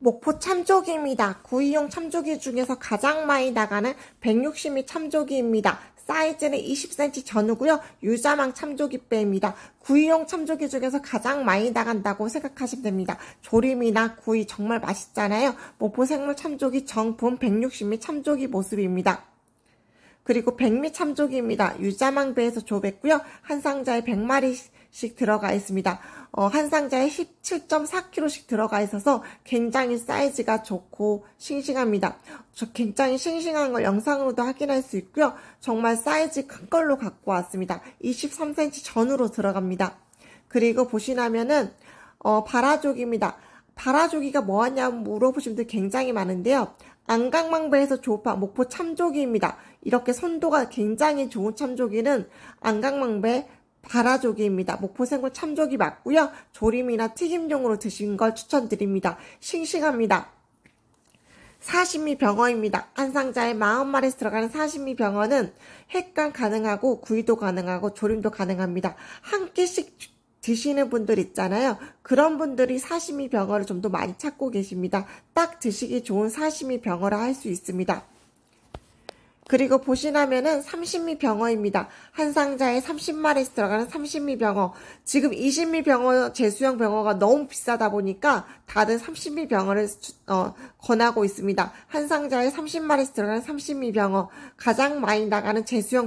목포 참조기입니다. 구이용 참조기 중에서 가장 많이 나가는 160미 참조기입니다. 사이즈는 20cm 전후고요. 유자망 참조기빼입니다 구이용 참조기 중에서 가장 많이 나간다고 생각하시면 됩니다. 조림이나 구이 정말 맛있잖아요. 목포 생물 참조기 정품 160미 참조기 모습입니다. 그리고 백미 참조기입니다. 유자망배에서 조배고요한 상자에 100마리씩 들어가 있습니다. 어, 한 상자에 17.4kg씩 들어가 있어서 굉장히 사이즈가 좋고 싱싱합니다. 굉장히 싱싱한 걸 영상으로도 확인할 수 있고요. 정말 사이즈 큰 걸로 갖고 왔습니다. 23cm 전으로 들어갑니다. 그리고 보시라면은 어, 바라족입니다. 바라조기가 뭐하냐고 물어보신 분들 굉장히 많은데요. 안강망배에서 조업한 목포 참조기입니다. 이렇게 선도가 굉장히 좋은 참조기는 안강망배, 바라조기입니다 목포생굴 참조기 맞고요. 조림이나 튀김용으로 드신 걸 추천드립니다. 싱싱합니다. 사시미 병어입니다. 한상자의 마음 말에 들어가는 사시미 병어는 핵간 가능하고 구이도 가능하고 조림도 가능합니다. 한 끼씩 드시는 분들 있잖아요. 그런 분들이 사시미 병어를 좀 더 많이 찾고 계십니다. 딱 드시기 좋은 사시미 병어라 할 수 있습니다. 그리고 보시라면은 30미 병어입니다. 한 상자에 3 0마리 들어가는 30미 병어. 지금 20미 병어, 재수형 병어가 너무 비싸다 보니까 다들 30미 병어를 어, 권하고 있습니다. 한 상자에 3 0마리 들어가는 30미 병어. 가장 많이 나가는 재수형 병어.